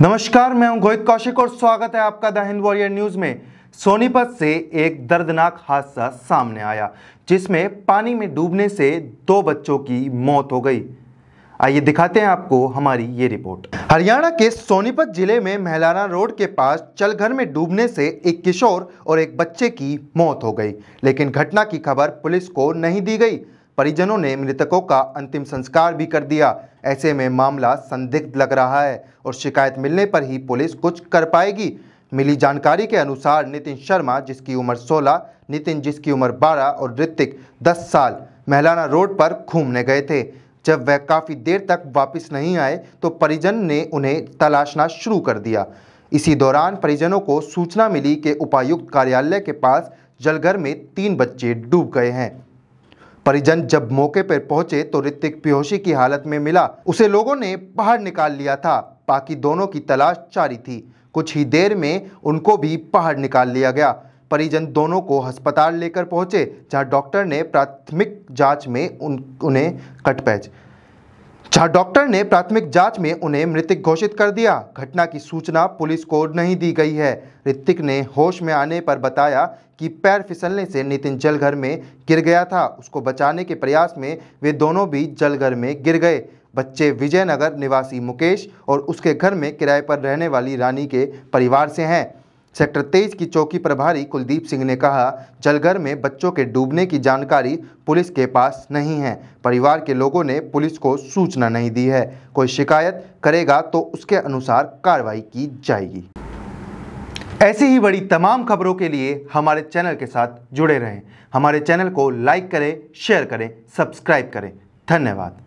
नमस्कार मैं हूं गोहित कौशिक और स्वागत है आपका द हिंद वॉरियर न्यूज में सोनीपत से एक दर्दनाक हादसा सामने आया जिसमें पानी में डूबने से दो बच्चों की मौत हो गई आइए दिखाते हैं आपको हमारी ये रिपोर्ट हरियाणा के सोनीपत जिले में महलाना रोड के पास चलघर में डूबने से एक किशोर और एक बच्चे की मौत हो गई लेकिन घटना की खबर पुलिस को नहीं दी गई परिजनों ने मृतकों का अंतिम संस्कार भी कर दिया ऐसे में मामला संदिग्ध लग रहा है और शिकायत मिलने पर ही पुलिस कुछ कर पाएगी मिली जानकारी के अनुसार नितिन शर्मा जिसकी उम्र 16, नितिन जिसकी उम्र 12 और ऋतिक 10 साल महलाना रोड पर घूमने गए थे जब वह काफ़ी देर तक वापस नहीं आए तो परिजन ने उन्हें तलाशना शुरू कर दिया इसी दौरान परिजनों को सूचना मिली कि उपायुक्त कार्यालय के पास जलघर में तीन बच्चे डूब गए हैं परिजन जब मौके पर पहुंचे तो ऋतिक पियोशी की हालत में मिला उसे लोगों ने बाहर निकाल लिया था बाकी दोनों की तलाश जारी थी कुछ ही देर में उनको भी बाहर निकाल लिया गया परिजन दोनों को अस्पताल लेकर पहुंचे जहां डॉक्टर ने प्राथमिक जांच में उन उन्हें कटपैच जहां डॉक्टर ने प्राथमिक जांच में उन्हें मृतक घोषित कर दिया घटना की सूचना पुलिस को नहीं दी गई है ऋतिक ने होश में आने पर बताया कि पैर फिसलने से नितिन जलघर में गिर गया था उसको बचाने के प्रयास में वे दोनों भी जलघर में गिर गए बच्चे विजयनगर निवासी मुकेश और उसके घर में किराए पर रहने वाली रानी के परिवार से हैं सेक्टर तेईस की चौकी प्रभारी कुलदीप सिंह ने कहा जलघर में बच्चों के डूबने की जानकारी पुलिस के पास नहीं है परिवार के लोगों ने पुलिस को सूचना नहीं दी है कोई शिकायत करेगा तो उसके अनुसार कार्रवाई की जाएगी ऐसी ही बड़ी तमाम खबरों के लिए हमारे चैनल के साथ जुड़े रहें हमारे चैनल को लाइक करें शेयर करें सब्सक्राइब करें धन्यवाद